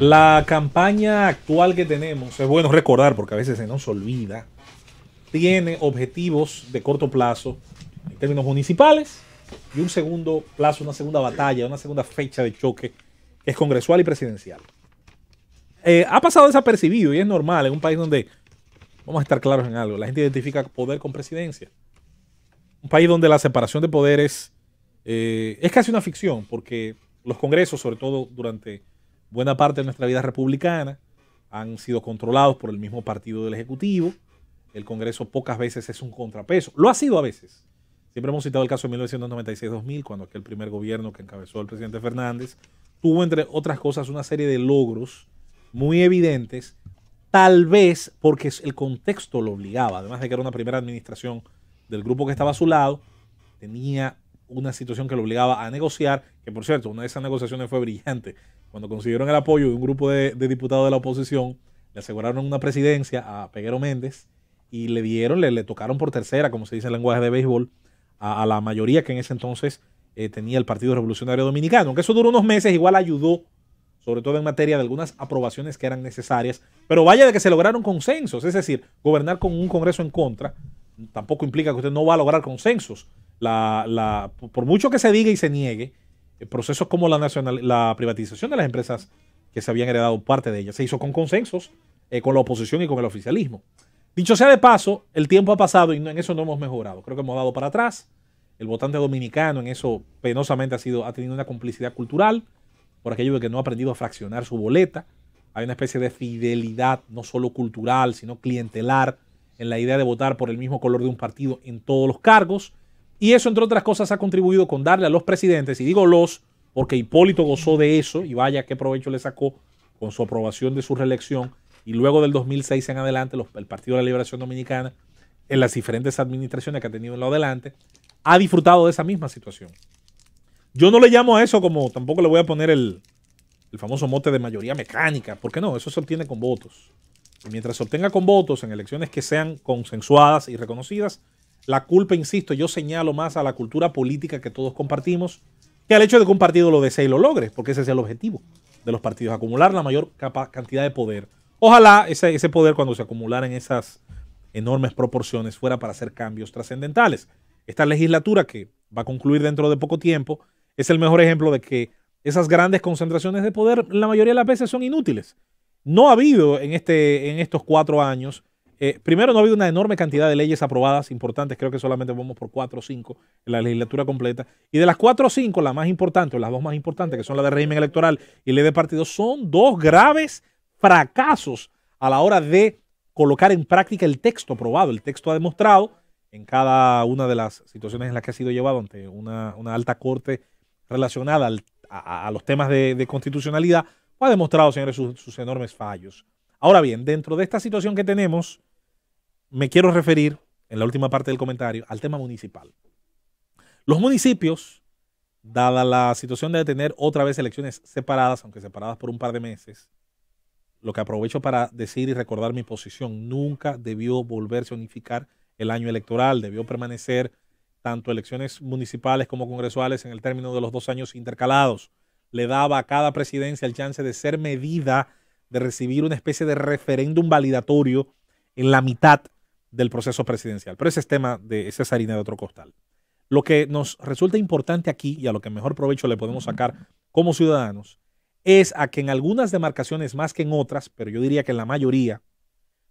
La campaña actual que tenemos, es bueno recordar porque a veces se nos olvida, tiene objetivos de corto plazo en términos municipales y un segundo plazo, una segunda batalla, una segunda fecha de choque que es congresual y presidencial. Eh, ha pasado desapercibido y es normal en un país donde, vamos a estar claros en algo, la gente identifica poder con presidencia. Un país donde la separación de poderes eh, es casi una ficción porque los congresos, sobre todo durante buena parte de nuestra vida republicana han sido controlados por el mismo partido del Ejecutivo. El Congreso pocas veces es un contrapeso. Lo ha sido a veces. Siempre hemos citado el caso de 1996-2000, cuando aquel primer gobierno que encabezó el presidente Fernández tuvo, entre otras cosas, una serie de logros muy evidentes, tal vez porque el contexto lo obligaba, además de que era una primera administración del grupo que estaba a su lado, tenía una situación que lo obligaba a negociar, que por cierto, una de esas negociaciones fue brillante, cuando consiguieron el apoyo de un grupo de, diputados de la oposición, le aseguraron una presidencia a Peguero Méndez y le dieron, le, tocaron por tercera, como se dice en lenguaje de béisbol, a, la mayoría que en ese entonces eh, tenía el Partido Revolucionario Dominicano. Aunque eso duró unos meses, igual ayudó, sobre todo en materia de algunas aprobaciones que eran necesarias. Pero vaya de que se lograron consensos, es decir, gobernar con un Congreso en contra tampoco implica que usted no va a lograr consensos. la, por mucho que se diga y se niegue, eh, procesos como la, nacional, la privatización de las empresas que se habían heredado parte de ellas. Se hizo con consensos, eh, con la oposición y con el oficialismo. Dicho sea de paso, el tiempo ha pasado y en eso no hemos mejorado. Creo que hemos dado para atrás. El votante dominicano en eso penosamente ha, sido, ha tenido una complicidad cultural por aquello de que no ha aprendido a fraccionar su boleta. Hay una especie de fidelidad no solo cultural, sino clientelar en la idea de votar por el mismo color de un partido en todos los cargos. Y eso, entre otras cosas, ha contribuido con darle a los presidentes, y digo los, porque Hipólito gozó de eso, y vaya qué provecho le sacó con su aprobación de su reelección, y luego del 2006 en adelante, el Partido de la Liberación Dominicana, en las diferentes administraciones que ha tenido en lo adelante, ha disfrutado de esa misma situación. Yo no le llamo a eso como, tampoco le voy a poner el, el famoso mote de mayoría mecánica, porque no, eso se obtiene con votos. Y mientras se obtenga con votos en elecciones que sean consensuadas y reconocidas, la culpa, insisto, yo señalo más a la cultura política que todos compartimos que al hecho de que un partido lo desee y lo logre, porque ese es el objetivo de los partidos, acumular la mayor cantidad de poder. Ojalá ese, poder cuando se acumulara en esas enormes proporciones fuera para hacer cambios trascendentales. Esta legislatura que va a concluir dentro de poco tiempo es el mejor ejemplo de que esas grandes concentraciones de poder la mayoría de las veces son inútiles. No ha habido en, este, en estos cuatro años eh, primero, no ha habido una enorme cantidad de leyes aprobadas importantes, creo que solamente vamos por cuatro o cinco en la legislatura completa. Y de las cuatro o cinco, la más importante, o las dos más importantes, que son la de régimen electoral y ley de partido, son dos graves fracasos a la hora de colocar en práctica el texto aprobado. El texto ha demostrado en cada una de las situaciones en las que ha sido llevado ante una, alta corte relacionada a, los temas de, constitucionalidad, pues ha demostrado, señores, sus enormes fallos. Ahora bien, dentro de esta situación que tenemos, me quiero referir, en la última parte del comentario, al tema municipal. Los municipios, dada la situación de tener otra vez elecciones separadas, aunque separadas por un par de meses, lo que aprovecho para decir y recordar mi posición, nunca debió volverse a unificar el año electoral, debió permanecer tanto elecciones municipales como congresuales en el término de los dos años intercalados. Le daba a cada presidencia el chance de ser medida, de recibir una especie de referéndum validatorio en la mitad del proceso presidencial. Pero ese es tema de esa harina de otro costal. Lo que nos resulta importante aquí y a lo que mejor provecho le podemos sacar como ciudadanos es a que en algunas demarcaciones más que en otras, pero yo diría que en la mayoría,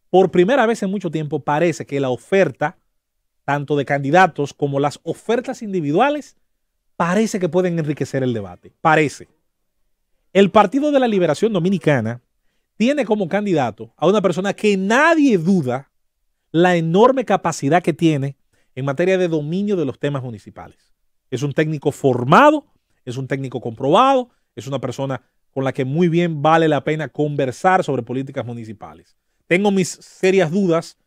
por primera vez en mucho tiempo parece que la oferta, tanto de candidatos como las ofertas individuales, parece que pueden enriquecer el debate. Parece. El Partido de la Liberación Dominicana tiene como candidato a una persona que nadie duda la enorme capacidad que tiene en materia de dominio de los temas municipales. Es un técnico formado, es un técnico comprobado, es una persona con la que muy bien vale la pena conversar sobre políticas municipales. Tengo mis serias dudas,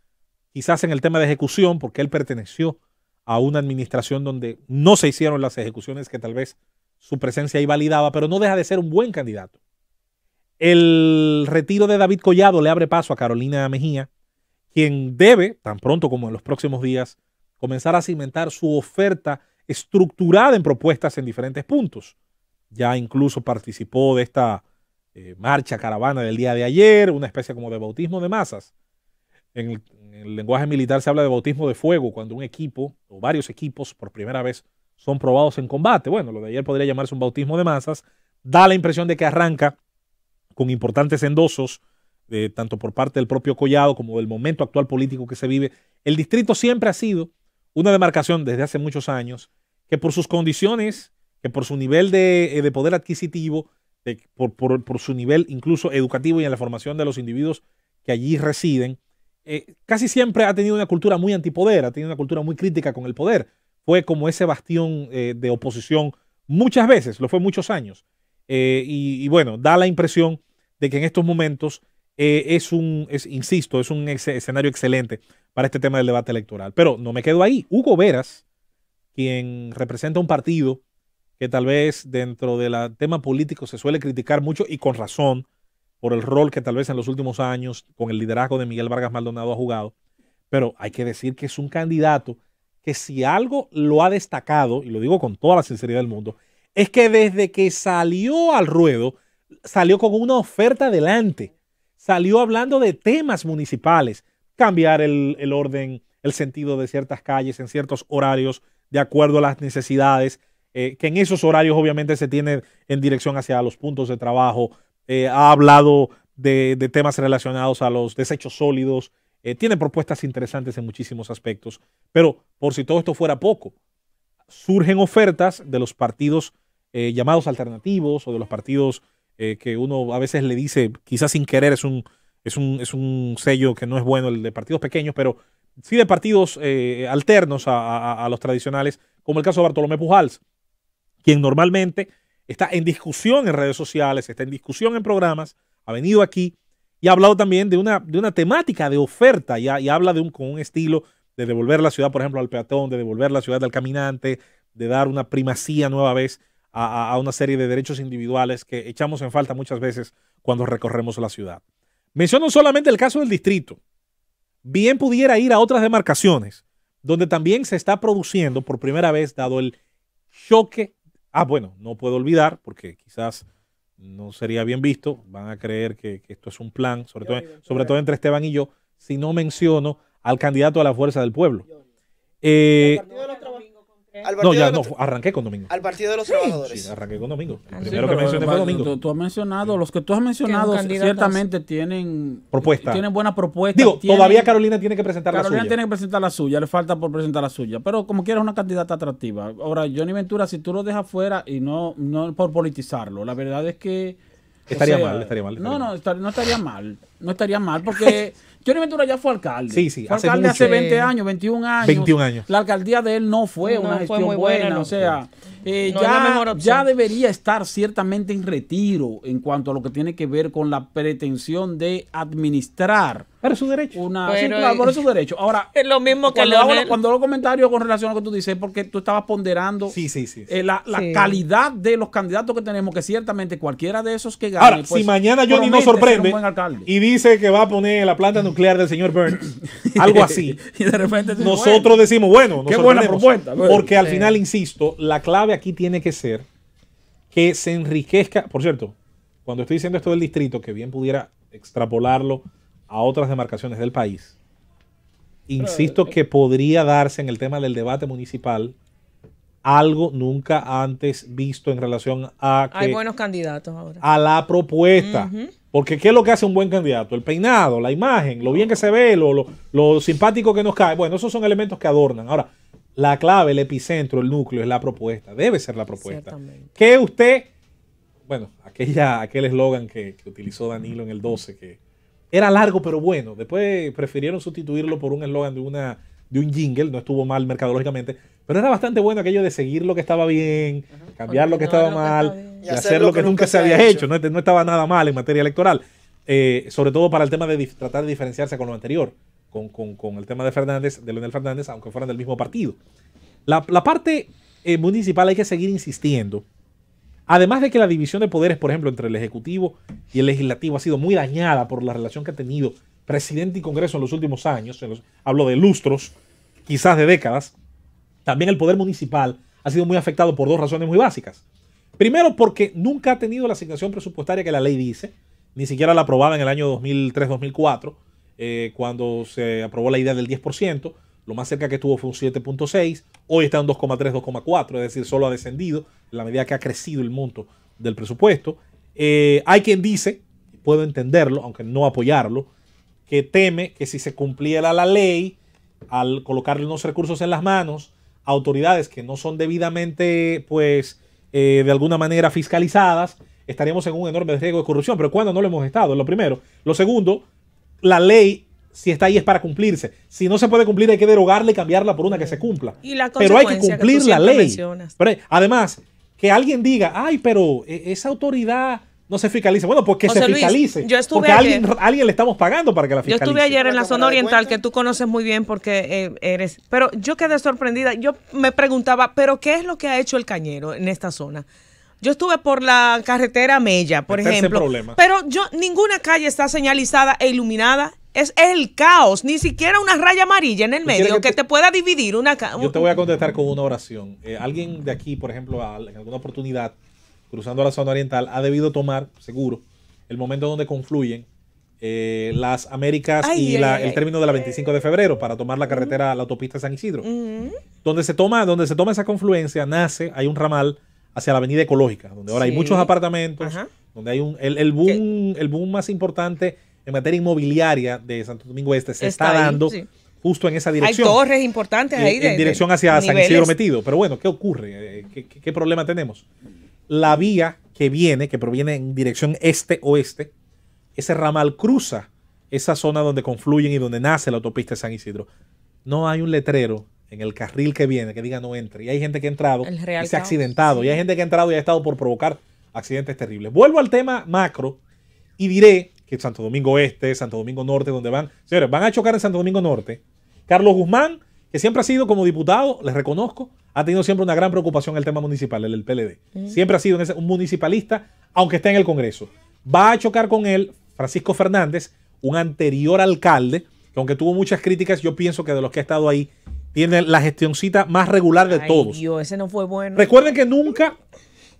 quizás en el tema de ejecución, porque él perteneció a una administración donde no se hicieron las ejecuciones que tal vez su presencia ahí validaba, pero no deja de ser un buen candidato. El retiro de David Collado le abre paso a Carolina Mejía, quien debe, tan pronto como en los próximos días, comenzar a cimentar su oferta estructurada en propuestas en diferentes puntos. Ya incluso participó de esta eh, marcha caravana del día de ayer, una especie como de bautismo de masas. En en el, lenguaje militar se habla de bautismo de fuego, cuando un equipo o varios equipos por primera vez son probados en combate. Bueno, lo de ayer podría llamarse un bautismo de masas. Da la impresión de que arranca con importantes endosos tanto por parte del propio Collado como del momento actual político que se vive. El distrito siempre ha sido una demarcación desde hace muchos años que por sus condiciones, que por su nivel de, eh, poder adquisitivo, por, su nivel incluso educativo y en la formación de los individuos que allí residen, eh, casi siempre ha tenido una cultura muy antipoder, ha tenido una cultura muy crítica con el poder. Fue como ese bastión eh, de oposición muchas veces, lo fue muchos años. y bueno, da la impresión de que en estos momentos eh, es un, insisto, es un escenario excelente para este tema del debate electoral. Pero no me quedo ahí. Hugo Veras, quien representa un partido que tal vez dentro del tema político se suele criticar mucho y con razón por el rol que tal vez en los últimos años con el liderazgo de Miguel Vargas Maldonado ha jugado. Pero hay que decir que es un candidato que si algo lo ha destacado, y lo digo con toda la sinceridad del mundo, es que desde que salió al ruedo, salió con una oferta adelante salió hablando de temas municipales, cambiar el, orden, el sentido de ciertas calles en ciertos horarios, de acuerdo a las necesidades, eh, que en esos horarios obviamente se tiene en dirección hacia los puntos de trabajo. Eh, ha hablado de, temas relacionados a los desechos sólidos. Eh, tiene propuestas interesantes en muchísimos aspectos. Pero por si todo esto fuera poco, surgen ofertas de los partidos llamados alternativos o de los partidos eh, que uno a veces le dice, quizás sin querer, es un, es un, es un sello que no es bueno el de partidos pequeños, pero sí de partidos eh, alternos a, los tradicionales, como el caso de Bartolomé Pujals, quien normalmente está en discusión en redes sociales, está en discusión en programas, ha venido aquí y ha hablado también de una, de una temática de oferta y, y habla de un, con un estilo de devolver la ciudad, por ejemplo, al peatón, de devolver la ciudad al caminante, de dar una primacía nueva vez a, una serie de derechos individuales que echamos en falta muchas veces cuando recorremos la ciudad. Menciono solamente el caso del distrito. Bien pudiera ir a otras demarcaciones, donde también se está produciendo por primera vez, dado el choque. Ah, bueno, no puedo olvidar, porque quizás no sería bien visto, van a creer que, esto es un plan, sobre, todo, sobre todo entre Esteban y yo, si no menciono al candidato a la fuerza del pueblo. Al no, ya no, arranqué con Domingo. Al partido de los trabajadores. arranqué con Domingo. Ah, primero que Domingo. Tú, has mencionado, los que tú has mencionado ciertamente tienen propuesta. tienen buenas propuestas. Digo, todavía Carolina tiene que presentar la suya. Carolina tiene que presentar la suya, le falta por presentar la suya. Pero como quieras una candidata atractiva. Ahora, Johnny Ventura, si tú lo dejas fuera y no, no por politizarlo, la verdad es que Estaría mal, estaría mal. no, no, no estaría mal. No estaría mal porque Johnny Ventura ya fue alcalde. Fue hace alcalde hace 20 años, 21 años. 21 años. La alcaldía de él no fue una gestión buena, O sea, eh, ya, ya debería estar ciertamente en retiro en cuanto a lo que tiene que ver con la pretensión de administrar pero su derecho. Una, su derecho. Ahora, es lo mismo que cuando, comentarios con relación a lo que tú dices, porque tú estabas ponderando eh, la, calidad de los candidatos que tenemos, que ciertamente cualquiera de esos que gane. Ahora, pues, si mañana Johnny nos sorprende y dice que va a poner la planta nuclear del señor Burns, algo así, y de repente nosotros decimos, bueno, qué buena propuesta. Pues. Porque al final, insisto, la clave aquí tiene que ser que se enriquezca. Por cierto, cuando estoy diciendo esto del distrito, que bien pudiera extrapolarlo a otras demarcaciones del país. Insisto eh, que podría darse en el tema del debate municipal algo nunca antes visto en relación a... Que, Hay buenos candidatos ahora. A la propuesta. Porque ¿qué es lo que hace un buen candidato? El peinado, la imagen, lo bien que se ve, lo, lo, simpático que nos cae. Bueno, esos son elementos que adornan. Ahora, la clave, el epicentro, el núcleo es la propuesta. Debe ser la propuesta. Que usted, bueno, aquella, aquel eslogan que, utilizó Danilo en el 12, que era largo, pero bueno. Después prefirieron sustituirlo por un eslogan de, una, de un jingle. No estuvo mal mercadológicamente. Pero era bastante bueno aquello de seguir lo que estaba bien, cambiar lo que estaba mal y, hacer lo que, nunca se había hecho. No, estaba nada mal en materia electoral. Eh, sobre todo para el tema de tratar de diferenciarse con lo anterior, con, con, con, el tema de Fernández, de Leonel Fernández, aunque fueran del mismo partido. La, parte eh, municipal hay que seguir insistiendo Además de que la división de poderes, por ejemplo, entre el Ejecutivo y el Legislativo ha sido muy dañada por la relación que ha tenido presidente y Congreso en los últimos años, hablo de lustros, quizás de décadas, también el poder municipal ha sido muy afectado por dos razones muy básicas. Primero, porque nunca ha tenido la asignación presupuestaria que la ley dice, ni siquiera la aprobada en el año 2003-2004, eh, cuando se aprobó la idea del 10%. Lo más cerca que estuvo fue un 7.6. Hoy está en 2,3, 2,4. Es decir, solo ha descendido en la medida que ha crecido el monto del presupuesto. Eh, hay quien dice, puedo entenderlo, aunque no apoyarlo, que teme que si se cumpliera la ley, al colocarle unos recursos en las manos, autoridades que no son debidamente, pues, eh, de alguna manera fiscalizadas, estaríamos en un enorme riesgo de corrupción. Pero cuando no lo hemos estado, lo primero. Lo segundo, la ley si está ahí es para cumplirse. Si no se puede cumplir, hay que derogarla y cambiarla por una que se cumpla. pero hay que cumplir la ley. además, que alguien diga, ay, pero e, esa autoridad no se fiscaliza. Bueno, pues se fiscalice. Yo estuve porque alguien, le estamos pagando para que la fiscalice. Yo estuve ayer en la zona oriental, que tú conoces muy bien porque eh, eres. Pero yo quedé sorprendida. Yo me preguntaba, ¿pero qué es lo que ha hecho el cañero en esta zona? Yo estuve por la carretera Mella, por ejemplo. Pero yo ninguna calle está señalizada e iluminada es el caos, ni siquiera una raya amarilla en el medio que, te, pueda dividir una... Yo te voy a contestar con una oración. Eh, alguien de aquí, por ejemplo, en alguna oportunidad, cruzando la zona oriental, ha debido tomar, seguro, el momento donde confluyen eh, las Américas y el término de la 25 de febrero para tomar la carretera, a la autopista San Isidro. donde, se toma, donde se toma esa confluencia, nace, hay un ramal hacia la avenida ecológica, donde ahora hay muchos apartamentos, donde hay un, el, boom, el boom más importante en materia inmobiliaria de Santo Domingo Este se está, dando justo en esa dirección. Hay torres importantes ahí. en dirección hacia San Isidro Metido. Pero bueno, ¿qué ocurre? Eh, ¿Qué, problema tenemos? La vía que viene, que proviene en dirección este-oeste, ese ramal cruza esa zona donde confluyen y donde nace la autopista de San Isidro. No hay un letrero en el carril que viene que diga no entre. Y hay gente que ha entrado y se ha accidentado. Y hay gente que ha entrado y ha estado por provocar accidentes terribles. Vuelvo al tema macro y diré Santo Domingo Este, Santo Domingo Norte, donde van. Señores, van a chocar en Santo Domingo Norte. Carlos Guzmán, que siempre ha sido como diputado, les reconozco, ha tenido siempre una gran preocupación en el tema municipal, el PLD. Mm. Siempre ha sido un municipalista, aunque esté en el Congreso. Va a chocar con él Francisco Fernández, un anterior alcalde, que aunque tuvo muchas críticas, yo pienso que de los que ha estado ahí, tiene la gestioncita más regular de Ay, todos. Dios, ese no fue bueno. Recuerden que nunca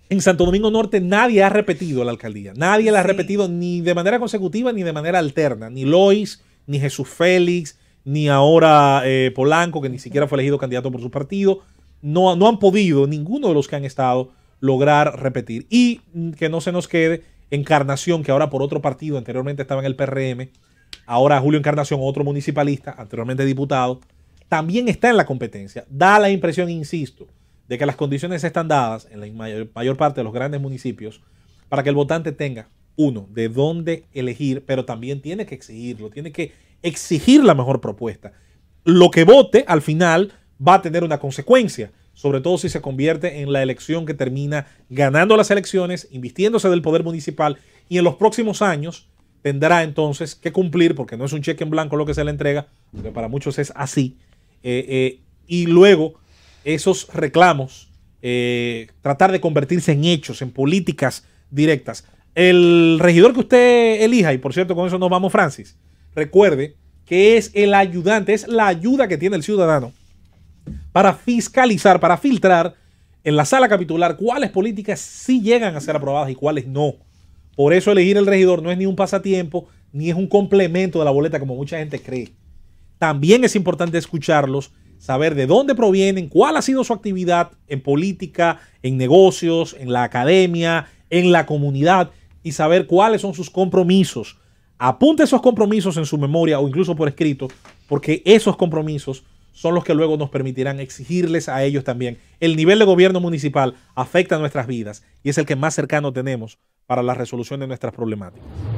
en Santo Domingo Norte nadie ha repetido la alcaldía. Nadie la ha repetido ni de manera consecutiva ni de manera alterna. Ni Lois, ni Jesús Félix, ni ahora eh, Polanco, que ni siquiera fue elegido candidato por su partido. No, no han podido, ninguno de los que han estado, lograr repetir. Y mm, que no se nos quede Encarnación, que ahora por otro partido, anteriormente estaba en el PRM, ahora Julio Encarnación, otro municipalista, anteriormente diputado, también está en la competencia. Da la impresión, insisto, de que las condiciones están dadas en la mayor, parte de los grandes municipios para que el votante tenga, uno, de dónde elegir, pero también tiene que exigirlo, tiene que exigir la mejor propuesta. Lo que vote al final va a tener una consecuencia, sobre todo si se convierte en la elección que termina ganando las elecciones, invistiéndose del poder municipal y en los próximos años tendrá entonces que cumplir, porque no es un cheque en blanco lo que se le entrega, porque para muchos es así, eh, eh, y luego esos reclamos, eh, tratar de convertirse en hechos, en políticas directas. El regidor que usted elija, y por cierto con eso nos vamos Francis, recuerde que es el ayudante, es la ayuda que tiene el ciudadano para fiscalizar, para filtrar en la sala capitular cuáles políticas sí llegan a ser aprobadas y cuáles no. Por eso elegir el regidor no es ni un pasatiempo, ni es un complemento de la boleta como mucha gente cree. También es importante escucharlos saber de dónde provienen, cuál ha sido su actividad en política, en negocios, en la academia, en la comunidad y saber cuáles son sus compromisos. Apunte esos compromisos en su memoria o incluso por escrito, porque esos compromisos son los que luego nos permitirán exigirles a ellos también. El nivel de gobierno municipal afecta nuestras vidas y es el que más cercano tenemos para la resolución de nuestras problemáticas.